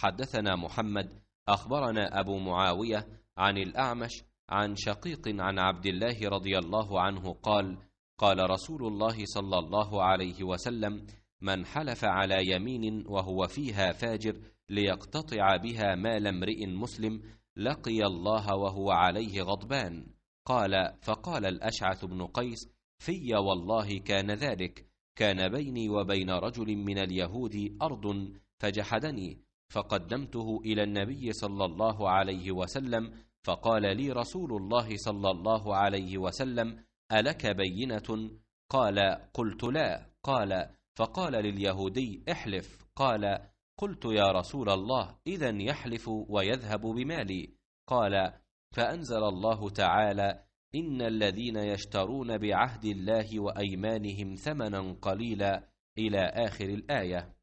حدثنا محمد اخبرنا ابو معاويه عن الاعمش عن شقيق عن عبد الله رضي الله عنه قال قال رسول الله صلى الله عليه وسلم من حلف على يمين وهو فيها فاجر ليقتطع بها مال امرئ مسلم لقي الله وهو عليه غضبان قال فقال الاشعث بن قيس في والله كان ذلك كان بيني وبين رجل من اليهود ارض فجحدني فقدمته الى النبي صلى الله عليه وسلم فقال لي رسول الله صلى الله عليه وسلم الك بينه قال قلت لا قال فقال لليهودي احلف قال قلت يا رسول الله اذا يحلف ويذهب بمالي قال فانزل الله تعالى ان الذين يشترون بعهد الله وايمانهم ثمنا قليلا الى اخر الايه